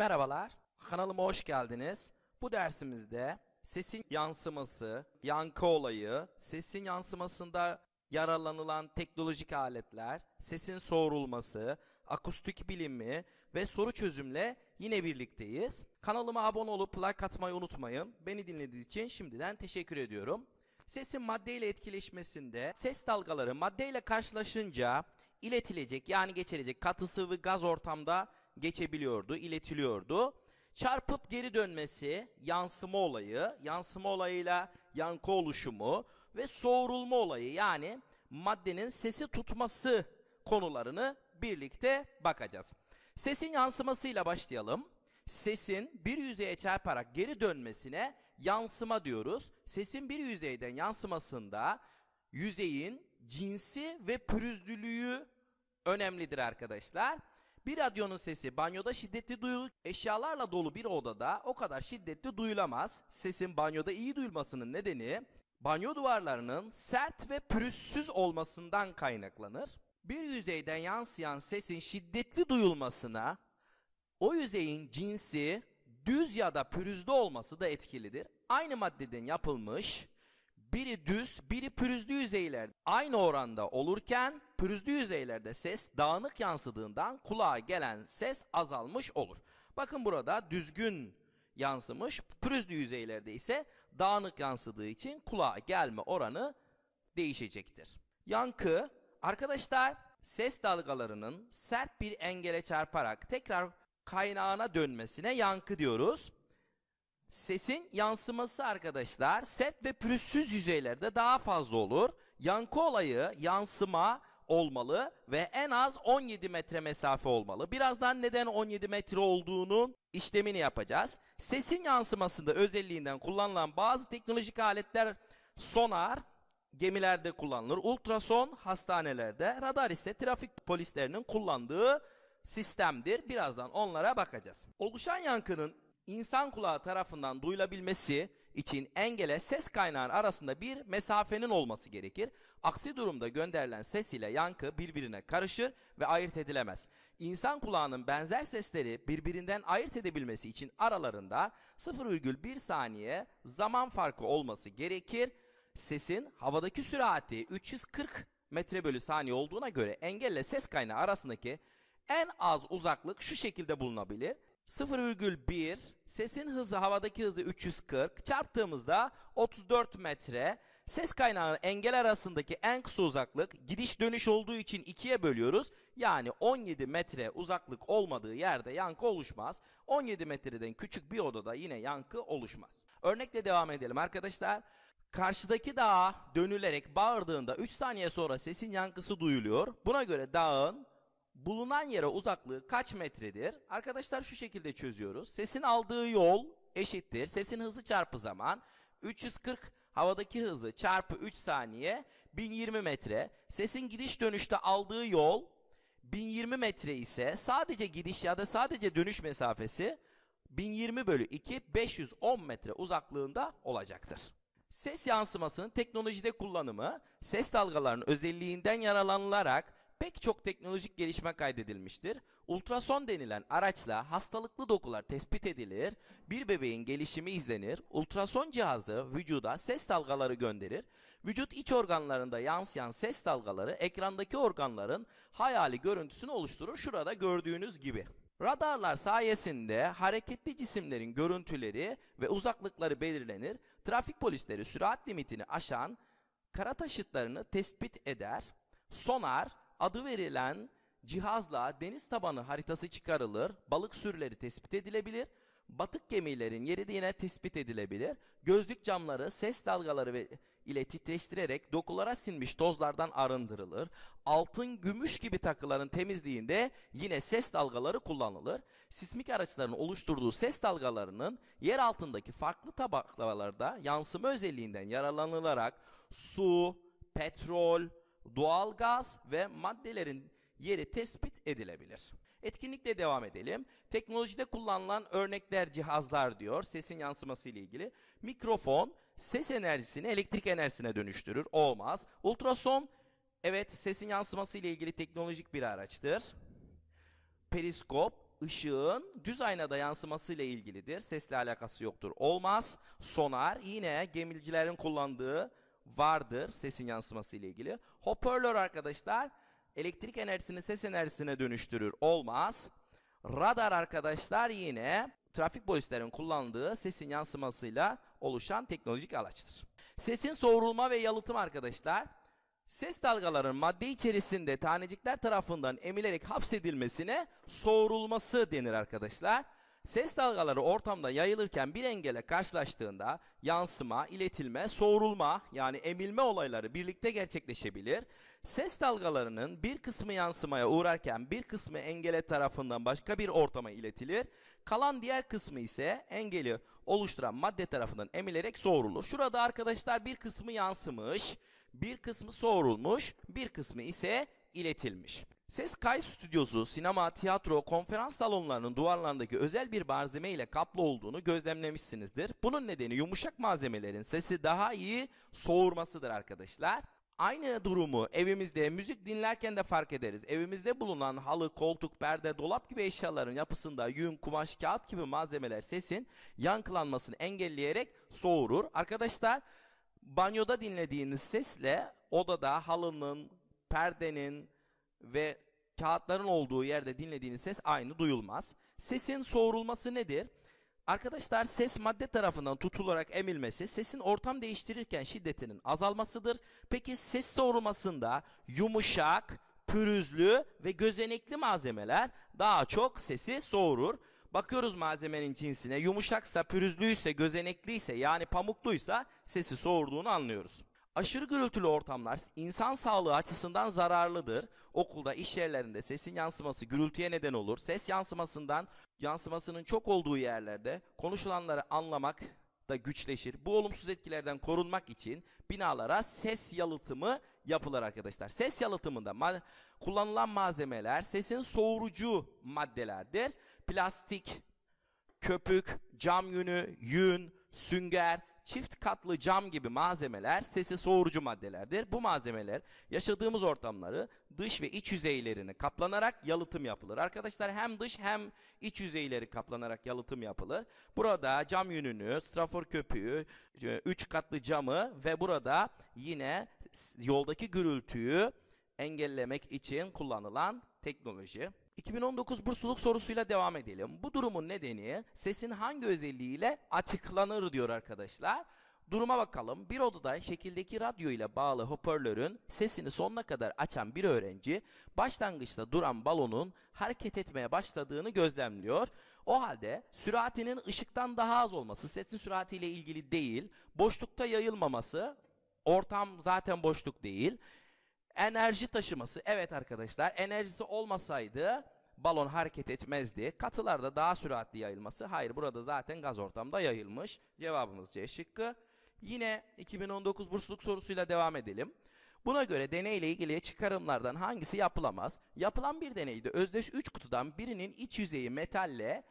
Merhabalar, kanalıma hoş geldiniz. Bu dersimizde sesin yansıması, yankı olayı, sesin yansımasında yararlanılan teknolojik aletler, sesin soğurulması, akustik bilimi ve soru çözümle yine birlikteyiz. Kanalıma abone olup like atmayı unutmayın. Beni dinlediğiniz için şimdiden teşekkür ediyorum. Sesin maddeyle etkileşmesinde ses dalgaları maddeyle karşılaşınca iletilecek yani geçirecek katı sıvı gaz ortamda geçebiliyordu, iletiliyordu. Çarpıp geri dönmesi, yansıma olayı, yansıma olayıyla yankı oluşumu ve soğurulma olayı yani maddenin sesi tutması konularını birlikte bakacağız. Sesin yansımasıyla başlayalım. Sesin bir yüzeye çarparak geri dönmesine yansıma diyoruz. Sesin bir yüzeyden yansımasında yüzeyin cinsi ve pürüzlülüğü önemlidir arkadaşlar. Bir radyonun sesi banyoda şiddetli duyulur. Eşyalarla dolu bir odada o kadar şiddetli duyulamaz. Sesin banyoda iyi duyulmasının nedeni banyo duvarlarının sert ve pürüzsüz olmasından kaynaklanır. Bir yüzeyden yansıyan sesin şiddetli duyulmasına o yüzeyin cinsi düz ya da pürüzlü olması da etkilidir. Aynı maddeden yapılmış biri düz, biri pürüzlü yüzeyler aynı oranda olurken pürüzlü yüzeylerde ses dağınık yansıdığından kulağa gelen ses azalmış olur. Bakın burada düzgün yansımış, pürüzlü yüzeylerde ise dağınık yansıdığı için kulağa gelme oranı değişecektir. Yankı, arkadaşlar ses dalgalarının sert bir engele çarparak tekrar kaynağına dönmesine yankı diyoruz. Sesin yansıması arkadaşlar sert ve pürüzsüz yüzeylerde daha fazla olur. Yankı olayı yansıma olmalı ve en az 17 metre mesafe olmalı. Birazdan neden 17 metre olduğunu işlemini yapacağız. Sesin yansımasında özelliğinden kullanılan bazı teknolojik aletler sonar, gemilerde kullanılır. Ultrason hastanelerde, radar ise trafik polislerinin kullandığı sistemdir. Birazdan onlara bakacağız. Oluşan yankının insan kulağı tarafından duyulabilmesi için engele ses kaynağının arasında bir mesafenin olması gerekir. Aksi durumda gönderilen ses ile yankı birbirine karışır ve ayırt edilemez. İnsan kulağının benzer sesleri birbirinden ayırt edebilmesi için aralarında 0,1 saniye zaman farkı olması gerekir. Sesin havadaki sürati 340 metre bölü saniye olduğuna göre engelle ses kaynağı arasındaki en az uzaklık şu şekilde bulunabilir. 0,1 sesin hızı havadaki hızı 340 çarptığımızda 34 metre ses kaynağı engel arasındaki en kısa uzaklık gidiş dönüş olduğu için 2'ye bölüyoruz. Yani 17 metre uzaklık olmadığı yerde yankı oluşmaz. 17 metreden küçük bir odada yine yankı oluşmaz. Örnekle devam edelim arkadaşlar. Karşıdaki dağa dönülerek bağırdığında 3 saniye sonra sesin yankısı duyuluyor. Buna göre dağın bulunan yere uzaklığı kaç metredir? Arkadaşlar şu şekilde çözüyoruz. Sesin aldığı yol eşittir. Sesin hızı çarpı zaman 340 havadaki hızı çarpı 3 saniye 1020 metre. Sesin gidiş dönüşte aldığı yol 1020 metre ise sadece gidiş ya da sadece dönüş mesafesi 1020 bölü 2 510 metre uzaklığında olacaktır. Ses yansımasının teknolojide kullanımı ses dalgalarının özelliğinden yararlanılarak pek çok teknolojik gelişme kaydedilmiştir. Ultrason denilen araçla hastalıklı dokular tespit edilir, bir bebeğin gelişimi izlenir, ultrason cihazı vücuda ses dalgaları gönderir, vücut iç organlarında yansıyan ses dalgaları ekrandaki organların hayali görüntüsünü oluşturur şurada gördüğünüz gibi. Radarlar sayesinde hareketli cisimlerin görüntüleri ve uzaklıkları belirlenir, trafik polisleri sürat limitini aşan kara taşıtlarını tespit eder, sonar adı verilen cihazla deniz tabanı haritası çıkarılır, balık sürüleri tespit edilebilir, batık gemilerin yeri yine tespit edilebilir. Gözlük camları ses dalgaları ve, ile titreştirerek dokulara sinmiş tozlardan arındırılır. Altın, gümüş gibi takıların temizliğinde yine ses dalgaları kullanılır. Sismik araçların oluşturduğu ses dalgalarının yer altındaki farklı tabakalarda yansıma özelliğinden yararlanılarak su, petrol, doğal gaz ve maddelerin yeri tespit edilebilir. Etkinlikle devam edelim. Teknolojide kullanılan örnekler cihazlar diyor. Sesin yansıması ile ilgili. Mikrofon ses enerjisini elektrik enerjisine dönüştürür. Olmaz. Ultrason evet sesin yansıması ile ilgili teknolojik bir araçtır. Periskop ışığın düz aynada yansıması ile ilgilidir. Sesle alakası yoktur. Olmaz. Sonar yine gemilcilerin kullandığı vardır sesin yansıması ile ilgili. Hoparlör arkadaşlar elektrik enerjisini ses enerjisine dönüştürür olmaz. Radar arkadaşlar yine trafik polislerin kullandığı sesin yansımasıyla oluşan teknolojik araçtır. Sesin soğurulma ve yalıtım arkadaşlar ses dalgaların madde içerisinde tanecikler tarafından emilerek hapsedilmesine soğurulması denir arkadaşlar. Ses dalgaları ortamda yayılırken bir engele karşılaştığında yansıma, iletilme, soğurulma yani emilme olayları birlikte gerçekleşebilir. Ses dalgalarının bir kısmı yansımaya uğrarken bir kısmı engele tarafından başka bir ortama iletilir. Kalan diğer kısmı ise engeli oluşturan madde tarafından emilerek soğurulur. Şurada arkadaşlar bir kısmı yansımış, bir kısmı soğurulmuş, bir kısmı ise iletilmiş. Ses kayıt stüdyosu, sinema, tiyatro, konferans salonlarının duvarlarındaki özel bir malzeme ile kaplı olduğunu gözlemlemişsinizdir. Bunun nedeni yumuşak malzemelerin sesi daha iyi soğurmasıdır arkadaşlar. Aynı durumu evimizde müzik dinlerken de fark ederiz. Evimizde bulunan halı, koltuk, perde, dolap gibi eşyaların yapısında yün, kumaş, kağıt gibi malzemeler sesin yankılanmasını engelleyerek soğurur. Arkadaşlar banyoda dinlediğiniz sesle odada halının, perdenin, ve kağıtların olduğu yerde dinlediğiniz ses aynı duyulmaz. Sesin soğurulması nedir? Arkadaşlar ses madde tarafından tutularak emilmesi sesin ortam değiştirirken şiddetinin azalmasıdır. Peki ses soğurulmasında yumuşak, pürüzlü ve gözenekli malzemeler daha çok sesi soğurur. Bakıyoruz malzemenin cinsine yumuşaksa, pürüzlüyse, gözenekliyse yani pamukluysa sesi soğurduğunu anlıyoruz. Aşırı gürültülü ortamlar insan sağlığı açısından zararlıdır. Okulda, iş yerlerinde sesin yansıması gürültüye neden olur. Ses yansımasından yansımasının çok olduğu yerlerde konuşulanları anlamak da güçleşir. Bu olumsuz etkilerden korunmak için binalara ses yalıtımı yapılır arkadaşlar. Ses yalıtımında ma kullanılan malzemeler sesin soğurucu maddelerdir. Plastik, köpük, cam yünü, yün, sünger, çift katlı cam gibi malzemeler sesi soğurucu maddelerdir. Bu malzemeler yaşadığımız ortamları dış ve iç yüzeylerini kaplanarak yalıtım yapılır. Arkadaşlar hem dış hem iç yüzeyleri kaplanarak yalıtım yapılır. Burada cam yününü, strafor köpüğü, e, üç katlı camı ve burada yine yoldaki gürültüyü engellemek için kullanılan teknoloji. 2019 bursluluk sorusuyla devam edelim. Bu durumun nedeni sesin hangi özelliğiyle açıklanır diyor arkadaşlar. Duruma bakalım. Bir odada şekildeki radyo ile bağlı hoparlörün sesini sonuna kadar açan bir öğrenci başlangıçta duran balonun hareket etmeye başladığını gözlemliyor. O halde süratinin ışıktan daha az olması, sesin süratiyle ilgili değil, boşlukta yayılmaması Ortam zaten boşluk değil enerji taşıması. Evet arkadaşlar enerjisi olmasaydı balon hareket etmezdi. Katılarda daha süratli yayılması. Hayır burada zaten gaz ortamda yayılmış. Cevabımız C şıkkı. Yine 2019 bursluk sorusuyla devam edelim. Buna göre deney ile ilgili çıkarımlardan hangisi yapılamaz? Yapılan bir deneyde özdeş 3 kutudan birinin iç yüzeyi metalle,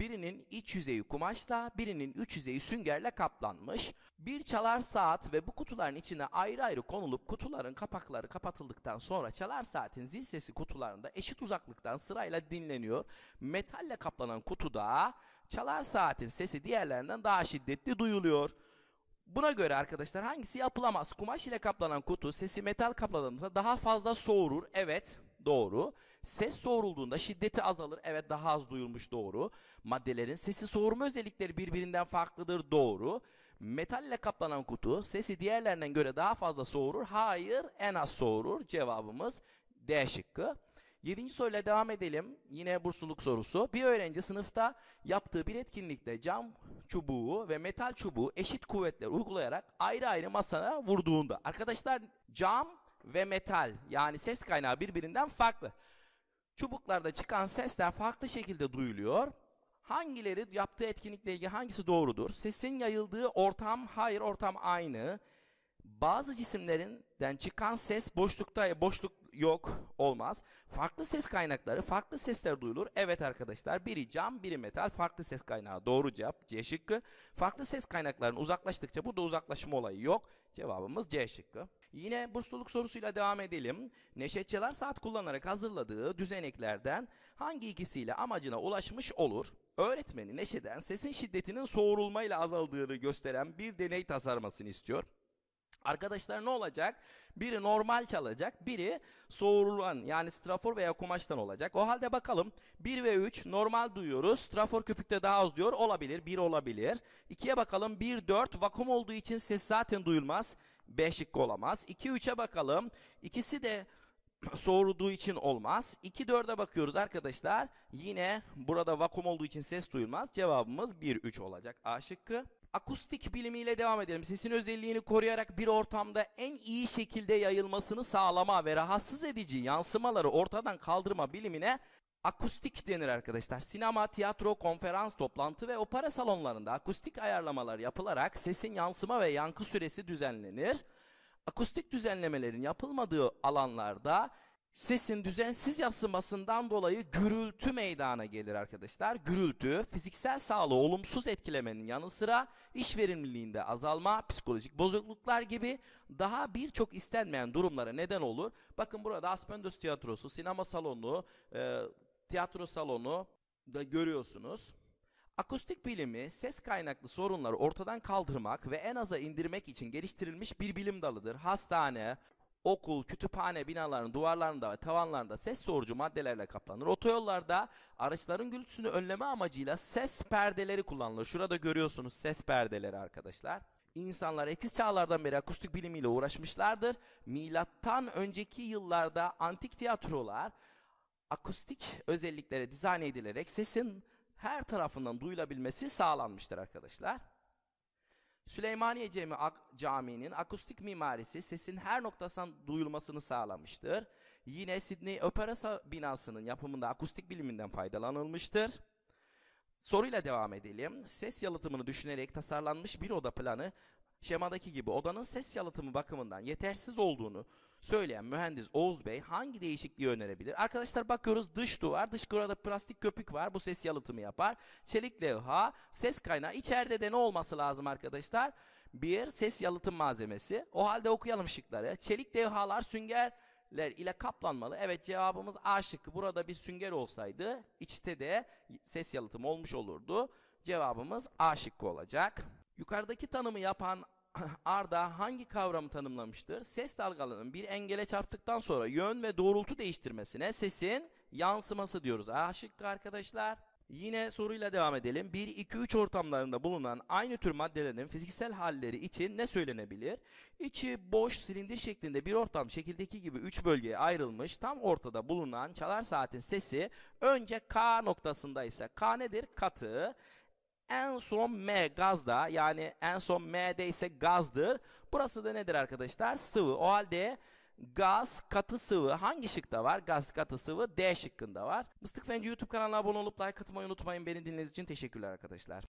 Birinin iç yüzeyi kumaşla, birinin üç yüzeyi süngerle kaplanmış. Bir çalar saat ve bu kutuların içine ayrı ayrı konulup kutuların kapakları kapatıldıktan sonra çalar saatin zil sesi kutularında eşit uzaklıktan sırayla dinleniyor. Metalle kaplanan kutuda çalar saatin sesi diğerlerinden daha şiddetli duyuluyor. Buna göre arkadaşlar hangisi yapılamaz? Kumaş ile kaplanan kutu sesi metal kaplananında daha fazla soğurur. Evet. Doğru. Ses soğurulduğunda şiddeti azalır. Evet daha az duyulmuş doğru. Maddelerin sesi soğurma özellikleri birbirinden farklıdır. Doğru. Metalle kaplanan kutu sesi diğerlerinden göre daha fazla soğurur. Hayır en az soğurur. Cevabımız D şıkkı. Yedinci soruyla devam edelim. Yine bursluluk sorusu. Bir öğrenci sınıfta yaptığı bir etkinlikte cam çubuğu ve metal çubuğu eşit kuvvetler uygulayarak ayrı ayrı masana vurduğunda. Arkadaşlar cam ve metal yani ses kaynağı birbirinden farklı. Çubuklarda çıkan sesler farklı şekilde duyuluyor. Hangileri yaptığı etkinlikle ilgili hangisi doğrudur? Sesin yayıldığı ortam, hayır ortam aynı. Bazı cisimlerinden çıkan ses boşlukta, boşluk yok olmaz. Farklı ses kaynakları farklı sesler duyulur. Evet arkadaşlar biri cam biri metal farklı ses kaynağı doğru cevap C şıkkı. Farklı ses kaynaklarının uzaklaştıkça burada uzaklaşma olayı yok. Cevabımız C şıkkı. Yine bursluluk sorusuyla devam edelim. Neşet Çalar saat kullanarak hazırladığı düzeneklerden hangi ikisiyle amacına ulaşmış olur? Öğretmeni Neşe'den sesin şiddetinin soğurulmayla azaldığını gösteren bir deney tasarmasını istiyor. Arkadaşlar ne olacak? Biri normal çalacak, biri soğurulan yani strafor veya kumaştan olacak. O halde bakalım 1 ve 3 normal duyuyoruz. Strafor köpükte daha az diyor. Olabilir, 1 olabilir. 2'ye bakalım 1, 4 vakum olduğu için ses zaten duyulmaz. 5 olamaz. 2, 3'e bakalım. İkisi de soğurduğu için olmaz. 2, 4'e bakıyoruz arkadaşlar. Yine burada vakum olduğu için ses duyulmaz. Cevabımız 1, 3 olacak. A şıkkı akustik bilimiyle devam edelim. Sesin özelliğini koruyarak bir ortamda en iyi şekilde yayılmasını sağlama ve rahatsız edici yansımaları ortadan kaldırma bilimine akustik denir arkadaşlar. Sinema, tiyatro, konferans, toplantı ve opera salonlarında akustik ayarlamalar yapılarak sesin yansıma ve yankı süresi düzenlenir. Akustik düzenlemelerin yapılmadığı alanlarda Sesin düzensiz yansımasından dolayı gürültü meydana gelir arkadaşlar. Gürültü fiziksel sağlığı olumsuz etkilemenin yanı sıra iş verimliliğinde azalma, psikolojik bozukluklar gibi daha birçok istenmeyen durumlara neden olur. Bakın burada Aspendos tiyatrosu, sinema salonu, e, tiyatro salonu da görüyorsunuz. Akustik bilimi ses kaynaklı sorunları ortadan kaldırmak ve en aza indirmek için geliştirilmiş bir bilim dalıdır. Hastane, okul, kütüphane binaların duvarlarında ve tavanlarında ses sorucu maddelerle kaplanır. Otoyollarda araçların gürültüsünü önleme amacıyla ses perdeleri kullanılır. Şurada görüyorsunuz ses perdeleri arkadaşlar. İnsanlar ekiz çağlardan beri akustik bilimiyle uğraşmışlardır. Milattan önceki yıllarda antik tiyatrolar akustik özelliklere dizayn edilerek sesin her tarafından duyulabilmesi sağlanmıştır arkadaşlar. Süleymaniye Cami, Camii'nin akustik mimarisi sesin her noktasından duyulmasını sağlamıştır. Yine Sydney Opera binasının yapımında akustik biliminden faydalanılmıştır. Soruyla devam edelim. Ses yalıtımını düşünerek tasarlanmış bir oda planı şemadaki gibi odanın ses yalıtımı bakımından yetersiz olduğunu söyleyen mühendis Oğuz Bey hangi değişikliği önerebilir? Arkadaşlar bakıyoruz dış duvar, dış duvarda plastik köpük var. Bu ses yalıtımı yapar. Çelik levha, ses kaynağı. İçeride de ne olması lazım arkadaşlar? Bir ses yalıtım malzemesi. O halde okuyalım şıkları. Çelik levhalar sünger ile kaplanmalı. Evet cevabımız A şıkkı. Burada bir sünger olsaydı içte de ses yalıtımı olmuş olurdu. Cevabımız A şıkkı olacak. Yukarıdaki tanımı yapan Arda hangi kavramı tanımlamıştır? Ses dalgalarının bir engele çarptıktan sonra yön ve doğrultu değiştirmesine sesin yansıması diyoruz. Aşık arkadaşlar. Yine soruyla devam edelim. 1, 2, 3 ortamlarında bulunan aynı tür maddelerin fiziksel halleri için ne söylenebilir? İçi boş silindir şeklinde bir ortam şekildeki gibi 3 bölgeye ayrılmış tam ortada bulunan çalar saatin sesi önce K noktasında ise K nedir? Katı. En son M gazda yani en son M'de ise gazdır. Burası da nedir arkadaşlar? Sıvı. O halde gaz, katı sıvı hangi şıkta var? Gaz, katı sıvı D şıkkında var. Mıstık Fence YouTube kanalına abone olup like atmayı unutmayın. Beni dinlediğiniz için teşekkürler arkadaşlar.